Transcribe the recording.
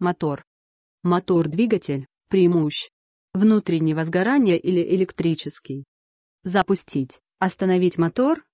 Мотор. Мотор-двигатель, преимущ. Внутреннего сгорания или электрический. Запустить. Остановить мотор,